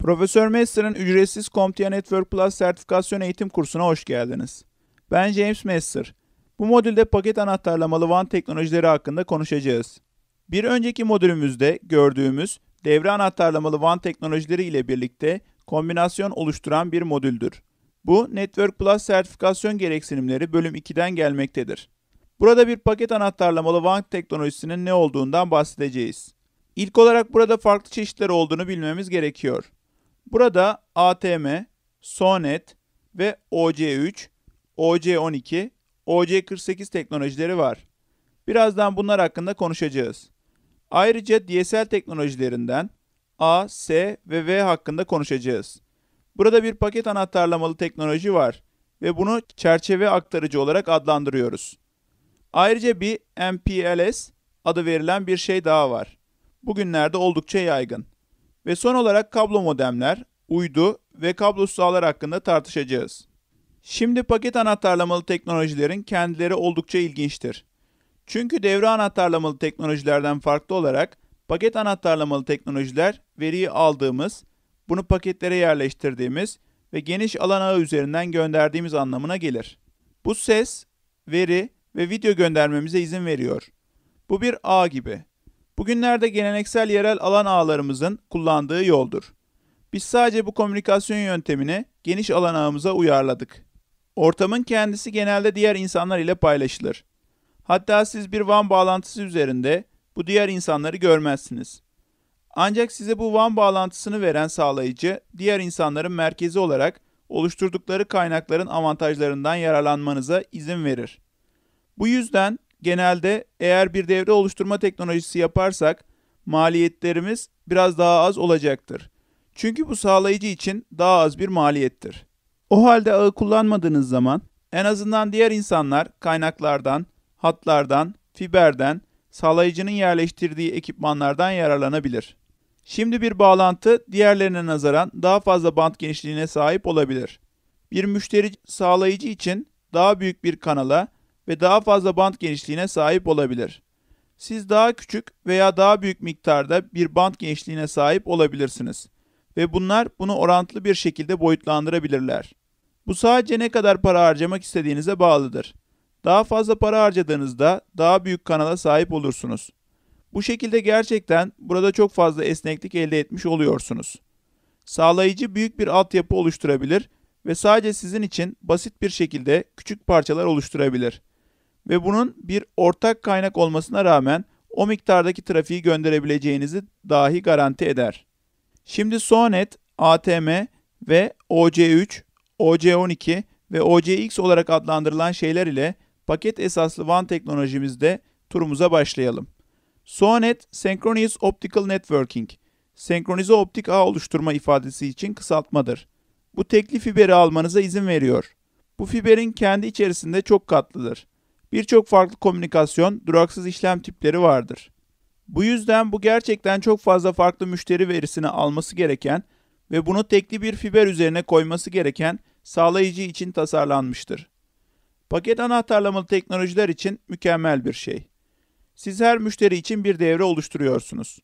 Profesör Messer'ın ücretsiz CompTIA Network Plus sertifikasyon eğitim kursuna hoş geldiniz. Ben James Messer. Bu modülde paket anahtarlamalı WAN teknolojileri hakkında konuşacağız. Bir önceki modülümüzde gördüğümüz devre anahtarlamalı WAN teknolojileri ile birlikte kombinasyon oluşturan bir modüldür. Bu Network Plus sertifikasyon gereksinimleri bölüm 2'den gelmektedir. Burada bir paket anahtarlamalı WAN teknolojisinin ne olduğundan bahsedeceğiz. İlk olarak burada farklı çeşitleri olduğunu bilmemiz gerekiyor. Burada ATM, Sonet ve OC3, OC12, OC48 teknolojileri var. Birazdan bunlar hakkında konuşacağız. Ayrıca DSL teknolojilerinden A, S ve V hakkında konuşacağız. Burada bir paket anahtarlamalı teknoloji var ve bunu çerçeve aktarıcı olarak adlandırıyoruz. Ayrıca bir MPLS adı verilen bir şey daha var. Bugünlerde oldukça yaygın. Ve son olarak kablo modemler, uydu ve kablosuz ağlar hakkında tartışacağız. Şimdi paket anahtarlamalı teknolojilerin kendileri oldukça ilginçtir. Çünkü devre anahtarlamalı teknolojilerden farklı olarak paket anahtarlamalı teknolojiler veriyi aldığımız, bunu paketlere yerleştirdiğimiz ve geniş alan ağı üzerinden gönderdiğimiz anlamına gelir. Bu ses, veri ve video göndermemize izin veriyor. Bu bir ağ gibi. Bugünlerde geleneksel yerel alan ağlarımızın kullandığı yoldur. Biz sadece bu komünikasyon yöntemini geniş alan ağımıza uyarladık. Ortamın kendisi genelde diğer insanlar ile paylaşılır. Hatta siz bir WAN bağlantısı üzerinde bu diğer insanları görmezsiniz. Ancak size bu WAN bağlantısını veren sağlayıcı, diğer insanların merkezi olarak oluşturdukları kaynakların avantajlarından yararlanmanıza izin verir. Bu yüzden genelde eğer bir devre oluşturma teknolojisi yaparsak maliyetlerimiz biraz daha az olacaktır. Çünkü bu sağlayıcı için daha az bir maliyettir. O halde ağı kullanmadığınız zaman en azından diğer insanlar kaynaklardan, hatlardan, fiberden, sağlayıcının yerleştirdiği ekipmanlardan yararlanabilir. Şimdi bir bağlantı diğerlerine nazaran daha fazla bant genişliğine sahip olabilir. Bir müşteri sağlayıcı için daha büyük bir kanala ve daha fazla bant genişliğine sahip olabilir. Siz daha küçük veya daha büyük miktarda bir bant genişliğine sahip olabilirsiniz ve bunlar bunu orantılı bir şekilde boyutlandırabilirler. Bu sadece ne kadar para harcamak istediğinize bağlıdır. Daha fazla para harcadığınızda daha büyük kanala sahip olursunuz. Bu şekilde gerçekten burada çok fazla esneklik elde etmiş oluyorsunuz. Sağlayıcı büyük bir altyapı oluşturabilir ve sadece sizin için basit bir şekilde küçük parçalar oluşturabilir ve bunun bir ortak kaynak olmasına rağmen o miktardaki trafiği gönderebileceğinizi dahi garanti eder. Şimdi Sonet, ATM ve OC3, OC12 ve OCX olarak adlandırılan şeyler ile paket esaslı WAN teknolojimizde turumuza başlayalım. SONET, Synchronous Optical Networking, senkronize optik ağ oluşturma ifadesi için kısaltmadır. Bu tekli fiberi almanıza izin veriyor. Bu fiberin kendi içerisinde çok katlıdır. Birçok farklı komünikasyon, duraksız işlem tipleri vardır. Bu yüzden bu gerçekten çok fazla farklı müşteri verisini alması gereken ve bunu tekli bir fiber üzerine koyması gereken sağlayıcı için tasarlanmıştır. Paket anahtarlamalı teknolojiler için mükemmel bir şey. Siz her müşteri için bir devre oluşturuyorsunuz.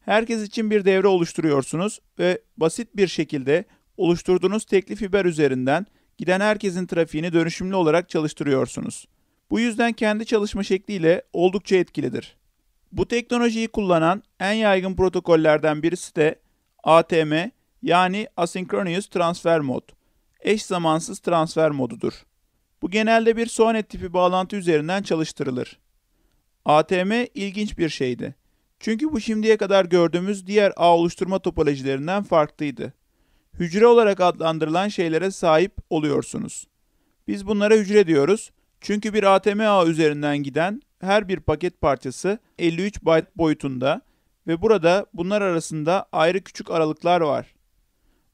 Herkes için bir devre oluşturuyorsunuz ve basit bir şekilde oluşturduğunuz tekli fiber üzerinden giden herkesin trafiğini dönüşümlü olarak çalıştırıyorsunuz. Bu yüzden kendi çalışma şekliyle oldukça etkilidir. Bu teknolojiyi kullanan en yaygın protokollerden birisi de ATM yani Asynchronous Transfer Mode, eş zamansız transfer modudur. Bu genelde bir SONET tipi bağlantı üzerinden çalıştırılır. ATM ilginç bir şeydi. Çünkü bu şimdiye kadar gördüğümüz diğer ağ oluşturma topolojilerinden farklıydı. Hücre olarak adlandırılan şeylere sahip oluyorsunuz. Biz bunlara hücre diyoruz çünkü bir ATM ağı üzerinden giden her bir paket parçası 53 byte boyutunda ve burada bunlar arasında ayrı küçük aralıklar var.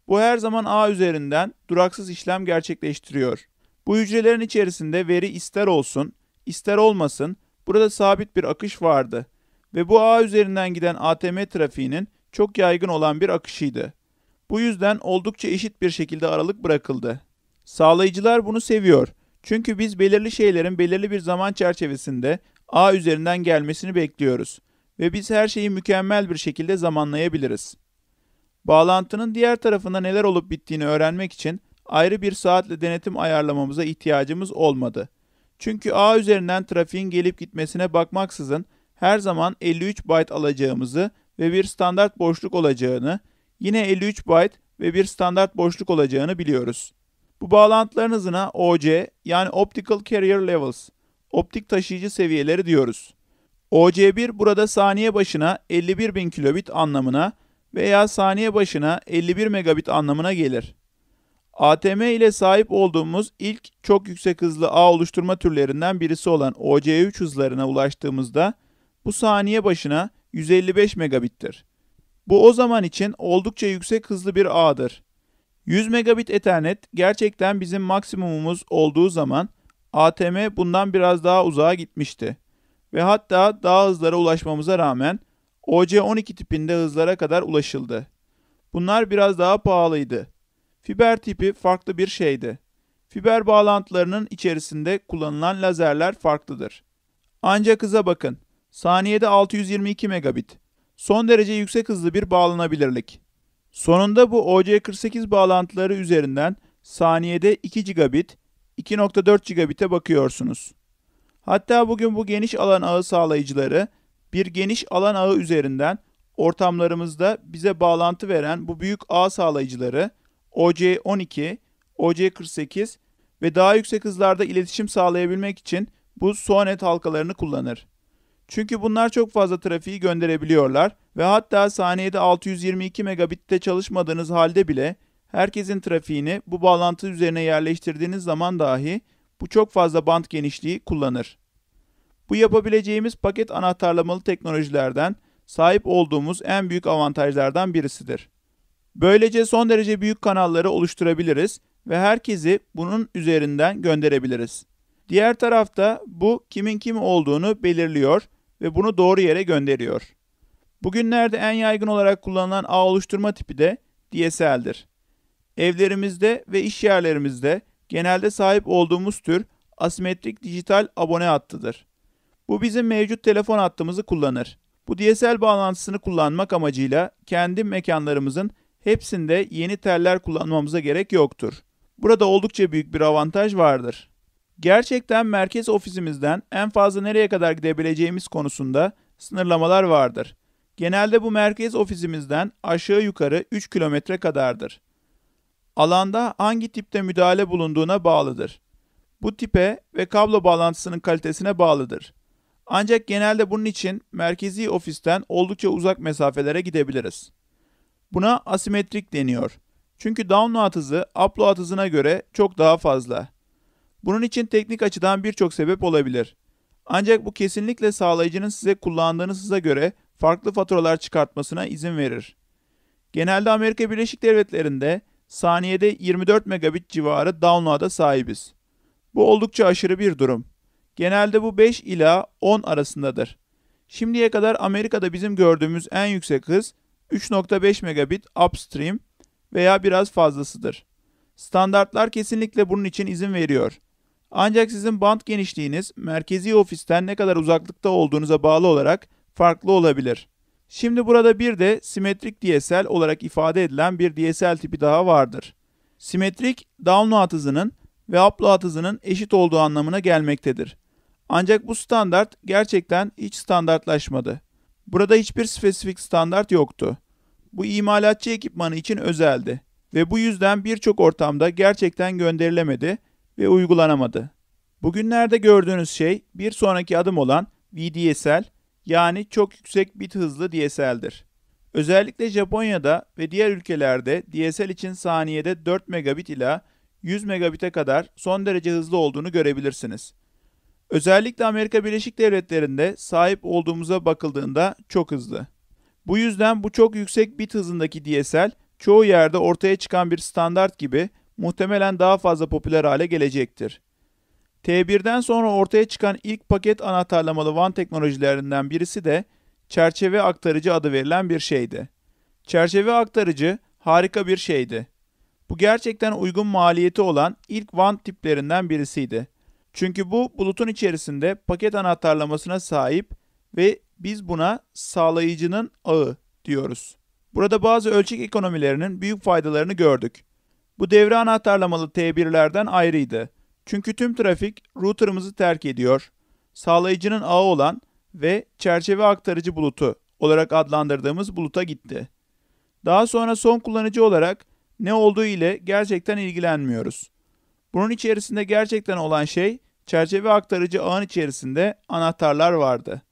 Bu her zaman ağ üzerinden duraksız işlem gerçekleştiriyor. Bu hücrelerin içerisinde veri ister olsun, ister olmasın burada sabit bir akış vardı ve bu ağ üzerinden giden ATM trafiğinin çok yaygın olan bir akışıydı. Bu yüzden oldukça eşit bir şekilde aralık bırakıldı. Sağlayıcılar bunu seviyor çünkü biz belirli şeylerin belirli bir zaman çerçevesinde A üzerinden gelmesini bekliyoruz ve biz her şeyi mükemmel bir şekilde zamanlayabiliriz. Bağlantının diğer tarafında neler olup bittiğini öğrenmek için ayrı bir saatle denetim ayarlamamıza ihtiyacımız olmadı. Çünkü A üzerinden trafiğin gelip gitmesine bakmaksızın her zaman 53 byte alacağımızı ve bir standart boşluk olacağını, yine 53 byte ve bir standart boşluk olacağını biliyoruz. Bu bağlantıların hızına OC yani Optical Carrier Levels, optik taşıyıcı seviyeleri diyoruz. OC1 burada saniye başına 51.000 kilobit anlamına veya saniye başına 51 megabit anlamına gelir. ATM ile sahip olduğumuz ilk çok yüksek hızlı ağ oluşturma türlerinden birisi olan OC3 hızlarına ulaştığımızda bu saniye başına 155 megabittir. Bu o zaman için oldukça yüksek hızlı bir ağdır. 100 megabit Ethernet gerçekten bizim maksimumumuz olduğu zaman ATM bundan biraz daha uzağa gitmişti. Ve hatta daha hızlara ulaşmamıza rağmen OC12 tipinde hızlara kadar ulaşıldı. Bunlar biraz daha pahalıydı. Fiber tipi farklı bir şeydi. Fiber bağlantılarının içerisinde kullanılan lazerler farklıdır. Ancak hıza bakın. Saniyede 622 megabit. Son derece yüksek hızlı bir bağlanabilirlik. Sonunda bu OC48 bağlantıları üzerinden saniyede 2 gigabit, 2.4 gigabit'e bakıyorsunuz. Hatta bugün bu geniş alan ağı sağlayıcıları bir geniş alan ağı üzerinden ortamlarımızda bize bağlantı veren bu büyük ağ sağlayıcıları OC12, OC48 ve daha yüksek hızlarda iletişim sağlayabilmek için bu SONET halkalarını kullanır. Çünkü bunlar çok fazla trafiği gönderebiliyorlar ve hatta saniyede 622 megabitte çalışmadığınız halde bile herkesin trafiğini bu bağlantı üzerine yerleştirdiğiniz zaman dahi bu çok fazla bant genişliği kullanır. Bu yapabileceğimiz paket anahtarlamalı teknolojilerden sahip olduğumuz en büyük avantajlardan birisidir. Böylece son derece büyük kanalları oluşturabiliriz ve herkesi bunun üzerinden gönderebiliriz. Diğer tarafta bu kimin kim olduğunu belirliyor ve bunu doğru yere gönderiyor. Bugünlerde en yaygın olarak kullanılan ağ oluşturma tipi de DSL'dir. Evlerimizde ve iş yerlerimizde genelde sahip olduğumuz tür asimetrik dijital abone hattıdır. Bu bizim mevcut telefon hattımızı kullanır. Bu DSL bağlantısını kullanmak amacıyla kendi mekanlarımızın hepsinde yeni teller kullanmamıza gerek yoktur. Burada oldukça büyük bir avantaj vardır. Gerçekten merkez ofisimizden en fazla nereye kadar gidebileceğimiz konusunda sınırlamalar vardır. Genelde bu merkez ofisimizden aşağı yukarı 3 kilometre kadardır. Alanda hangi tipte müdahale bulunduğuna bağlıdır. Bu tipe ve kablo bağlantısının kalitesine bağlıdır. Ancak genelde bunun için merkezi ofisten oldukça uzak mesafelere gidebiliriz. Buna asimetrik deniyor. Çünkü download hızı upload hızına göre çok daha fazla. Bunun için teknik açıdan birçok sebep olabilir. Ancak bu kesinlikle sağlayıcının size kullandığınız hıza göre farklı faturalar çıkartmasına izin verir. Genelde Amerika Birleşik Devletleri'nde saniyede 24 megabit civarı download'a sahibiz. Bu oldukça aşırı bir durum. Genelde bu 5 ila 10 arasındadır. Şimdiye kadar Amerika'da bizim gördüğümüz en yüksek hız 3.5 megabit upstream veya biraz fazlasıdır. Standartlar kesinlikle bunun için izin veriyor. Ancak sizin bant genişliğiniz merkezi ofisten ne kadar uzaklıkta olduğunuza bağlı olarak farklı olabilir. Şimdi burada bir de simetrik DSL olarak ifade edilen bir DSL tipi daha vardır. Simetrik download hızının ve upload hızının eşit olduğu anlamına gelmektedir. Ancak bu standart gerçekten hiç standartlaşmadı. Burada hiçbir spesifik standart yoktu. Bu imalatçı ekipmanı için özeldi ve bu yüzden birçok ortamda gerçekten gönderilemedi ve uygulanamadı. Bugünlerde gördüğünüz şey bir sonraki adım olan VDSL yani çok yüksek bit hızlı DSL'dir. Özellikle Japonya'da ve diğer ülkelerde DSL için saniyede 4 megabit ila 100 megabite kadar son derece hızlı olduğunu görebilirsiniz. Özellikle Amerika Birleşik Devletleri'nde sahip olduğumuza bakıldığında çok hızlı. Bu yüzden bu çok yüksek bit hızındaki DSL çoğu yerde ortaya çıkan bir standart gibi muhtemelen daha fazla popüler hale gelecektir. T1'den sonra ortaya çıkan ilk paket anahtarlamalı WAN teknolojilerinden birisi de çerçeve aktarıcı adı verilen bir şeydi. Çerçeve aktarıcı harika bir şeydi. Bu gerçekten uygun maliyeti olan ilk WAN tiplerinden birisiydi. Çünkü bu bulutun içerisinde paket anahtarlamasına sahip ve biz buna sağlayıcının ağı diyoruz. Burada bazı ölçek ekonomilerinin büyük faydalarını gördük. Bu devre anahtarlamalı T1'lerden ayrıydı. Çünkü tüm trafik router'ımızı terk ediyor. Sağlayıcının ağı olan ve çerçeve aktarıcı bulutu olarak adlandırdığımız buluta gitti. Daha sonra son kullanıcı olarak ne olduğu ile gerçekten ilgilenmiyoruz. Bunun içerisinde gerçekten olan şey çerçeve aktarıcı ağın içerisinde anahtarlar vardı.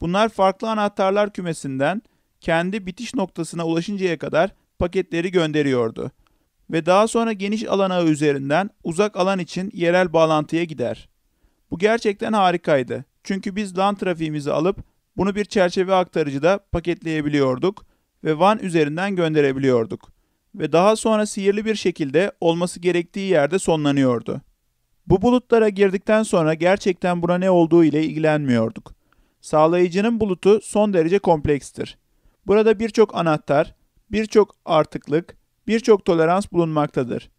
Bunlar farklı anahtarlar kümesinden kendi bitiş noktasına ulaşıncaya kadar paketleri gönderiyordu.'' ve daha sonra geniş alan ağı üzerinden uzak alan için yerel bağlantıya gider. Bu gerçekten harikaydı. Çünkü biz LAN trafiğimizi alıp bunu bir çerçeve aktarıcıda paketleyebiliyorduk ve WAN üzerinden gönderebiliyorduk ve daha sonra sihirli bir şekilde olması gerektiği yerde sonlanıyordu. Bu bulutlara girdikten sonra gerçekten buna ne olduğu ile ilgilenmiyorduk. Sağlayıcının bulutu son derece komplekstir. Burada birçok anahtar, birçok artıklık, birçok tolerans bulunmaktadır.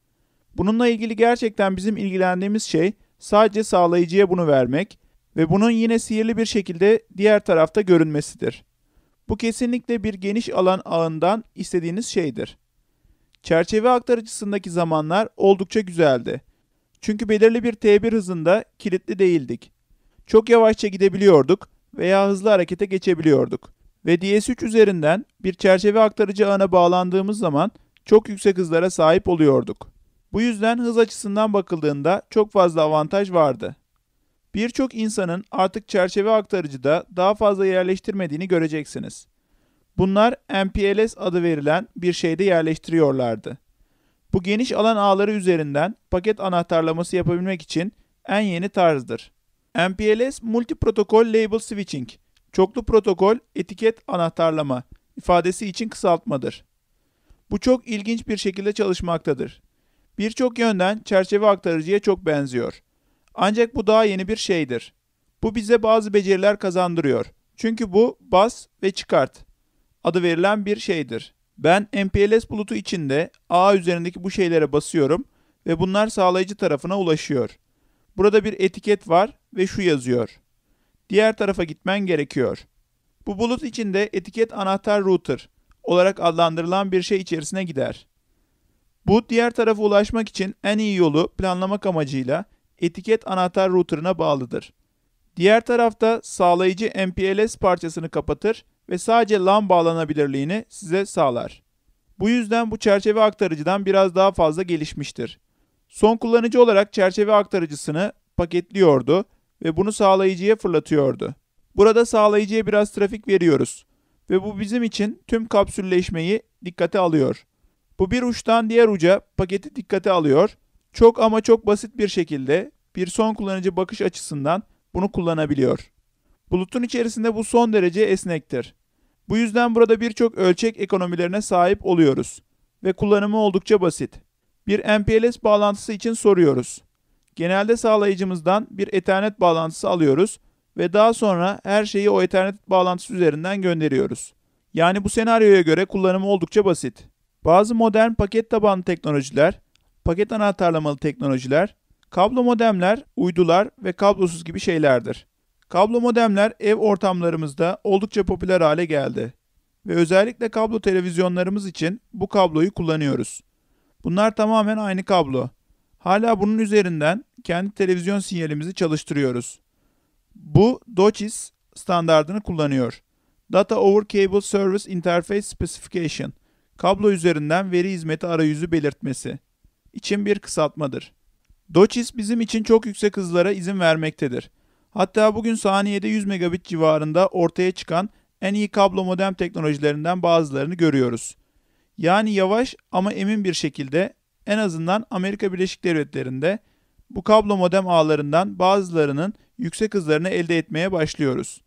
Bununla ilgili gerçekten bizim ilgilendiğimiz şey sadece sağlayıcıya bunu vermek ve bunun yine sihirli bir şekilde diğer tarafta görünmesidir. Bu kesinlikle bir geniş alan ağından istediğiniz şeydir. Çerçeve aktarıcısındaki zamanlar oldukça güzeldi. Çünkü belirli bir T1 hızında kilitli değildik. Çok yavaşça gidebiliyorduk veya hızlı harekete geçebiliyorduk. Ve DS3 üzerinden bir çerçeve aktarıcı ağına bağlandığımız zaman çok yüksek hızlara sahip oluyorduk. Bu yüzden hız açısından bakıldığında çok fazla avantaj vardı. Birçok insanın artık çerçeve aktarıcıda daha fazla yerleştirmediğini göreceksiniz. Bunlar MPLS adı verilen bir şeyde yerleştiriyorlardı. Bu geniş alan ağları üzerinden paket anahtarlaması yapabilmek için en yeni tarzdır. MPLS Multi Protocol Label Switching, çoklu protokol etiket anahtarlama ifadesi için kısaltmadır. Bu çok ilginç bir şekilde çalışmaktadır. Birçok yönden çerçeve aktarıcıya çok benziyor. Ancak bu daha yeni bir şeydir. Bu bize bazı beceriler kazandırıyor. Çünkü bu bas ve çıkart adı verilen bir şeydir. Ben MPLS bulutu içinde ağ üzerindeki bu şeylere basıyorum ve bunlar sağlayıcı tarafına ulaşıyor. Burada bir etiket var ve şu yazıyor. Diğer tarafa gitmen gerekiyor. Bu bulut içinde etiket anahtar router olarak adlandırılan bir şey içerisine gider. Bu diğer tarafa ulaşmak için en iyi yolu planlamak amacıyla etiket anahtar router'ına bağlıdır. Diğer tarafta sağlayıcı MPLS parçasını kapatır ve sadece LAN bağlanabilirliğini size sağlar. Bu yüzden bu çerçeve aktarıcıdan biraz daha fazla gelişmiştir. Son kullanıcı olarak çerçeve aktarıcısını paketliyordu ve bunu sağlayıcıya fırlatıyordu. Burada sağlayıcıya biraz trafik veriyoruz ve bu bizim için tüm kapsülleşmeyi dikkate alıyor. Bu bir uçtan diğer uca paketi dikkate alıyor. Çok ama çok basit bir şekilde bir son kullanıcı bakış açısından bunu kullanabiliyor. Bulutun içerisinde bu son derece esnektir. Bu yüzden burada birçok ölçek ekonomilerine sahip oluyoruz ve kullanımı oldukça basit. Bir MPLS bağlantısı için soruyoruz. Genelde sağlayıcımızdan bir Ethernet bağlantısı alıyoruz ve daha sonra her şeyi o Ethernet bağlantısı üzerinden gönderiyoruz. Yani bu senaryoya göre kullanımı oldukça basit. Bazı modern paket tabanlı teknolojiler, paket anahtarlamalı teknolojiler, kablo modemler, uydular ve kablosuz gibi şeylerdir. Kablo modemler ev ortamlarımızda oldukça popüler hale geldi ve özellikle kablo televizyonlarımız için bu kabloyu kullanıyoruz. Bunlar tamamen aynı kablo. Hala bunun üzerinden kendi televizyon sinyalimizi çalıştırıyoruz. Bu DOCS standartını kullanıyor. Data over Cable Service Interface Specification, kablo üzerinden veri hizmeti arayüzü belirtmesi için bir kısaltmadır. DOCS bizim için çok yüksek hızlara izin vermektedir. Hatta bugün saniyede 100 megabit civarında ortaya çıkan en iyi kablo modem teknolojilerinden bazılarını görüyoruz. Yani yavaş ama emin bir şekilde en azından Amerika Birleşik Devletleri'nde bu kablo modem ağlarından bazılarının yüksek hızlarını elde etmeye başlıyoruz.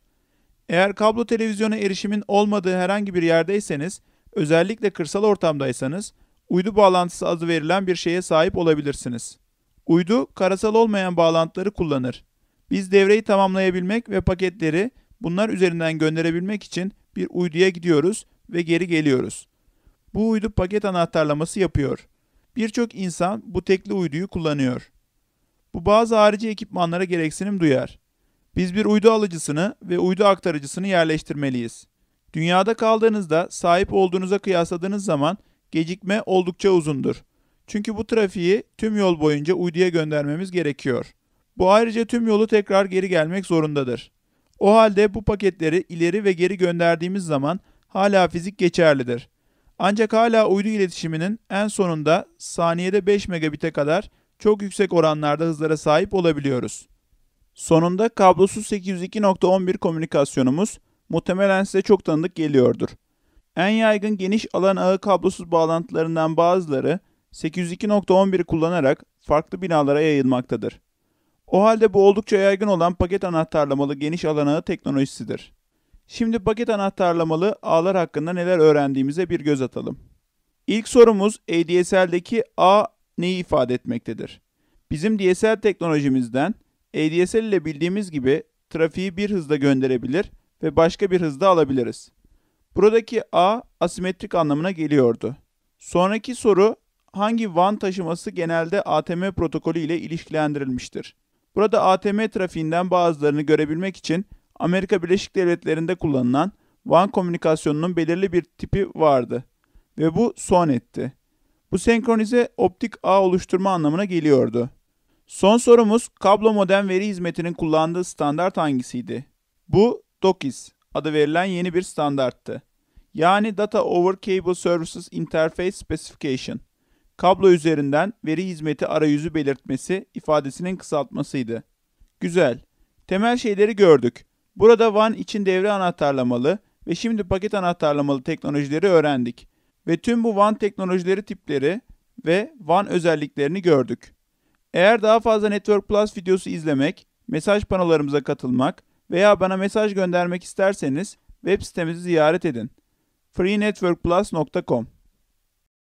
Eğer kablo televizyona erişimin olmadığı herhangi bir yerdeyseniz, özellikle kırsal ortamdaysanız, uydu bağlantısı adı verilen bir şeye sahip olabilirsiniz. Uydu, karasal olmayan bağlantıları kullanır. Biz devreyi tamamlayabilmek ve paketleri bunlar üzerinden gönderebilmek için bir uyduya gidiyoruz ve geri geliyoruz. Bu uydu paket anahtarlaması yapıyor. Birçok insan bu tekli uyduyu kullanıyor. Bu bazı harici ekipmanlara gereksinim duyar. Biz bir uydu alıcısını ve uydu aktarıcısını yerleştirmeliyiz. Dünyada kaldığınızda sahip olduğunuza kıyasladığınız zaman gecikme oldukça uzundur. Çünkü bu trafiği tüm yol boyunca uyduya göndermemiz gerekiyor. Bu ayrıca tüm yolu tekrar geri gelmek zorundadır. O halde bu paketleri ileri ve geri gönderdiğimiz zaman hala fizik geçerlidir. Ancak hala uydu iletişiminin en sonunda saniyede 5 megabit'e kadar çok yüksek oranlarda hızlara sahip olabiliyoruz. Sonunda kablosuz 802.11 komünikasyonumuz muhtemelen size çok tanıdık geliyordur. En yaygın geniş alan ağı kablosuz bağlantılarından bazıları 802.11 kullanarak farklı binalara yayılmaktadır. O halde bu oldukça yaygın olan paket anahtarlamalı geniş alan ağı teknolojisidir. Şimdi paket anahtarlamalı ağlar hakkında neler öğrendiğimize bir göz atalım. İlk sorumuz ADSL'deki ağ neyi ifade etmektedir? Bizim DSL teknolojimizden ADSL ile bildiğimiz gibi trafiği bir hızda gönderebilir ve başka bir hızda alabiliriz. Buradaki A asimetrik anlamına geliyordu. Sonraki soru hangi WAN taşıması genelde ATM protokolü ile ilişkilendirilmiştir? Burada ATM trafiğinden bazılarını görebilmek için Amerika Birleşik Devletleri'nde kullanılan WAN komünikasyonunun belirli bir tipi vardı ve bu son etti. Bu senkronize optik ağ oluşturma anlamına geliyordu. Son sorumuz kablo modem veri hizmetinin kullandığı standart hangisiydi? Bu DOCSIS adı verilen yeni bir standarttı. Yani Data Over Cable Services Interface Specification. Kablo üzerinden veri hizmeti arayüzü belirtmesi ifadesinin kısaltmasıydı. Güzel. Temel şeyleri gördük. Burada WAN için devre anahtarlamalı ve şimdi paket anahtarlamalı teknolojileri öğrendik ve tüm bu WAN teknolojileri tipleri ve WAN özelliklerini gördük. Eğer daha fazla Network Plus videosu izlemek, mesaj panolarımıza katılmak veya bana mesaj göndermek isterseniz web sitemizi ziyaret edin freenetworkplus.com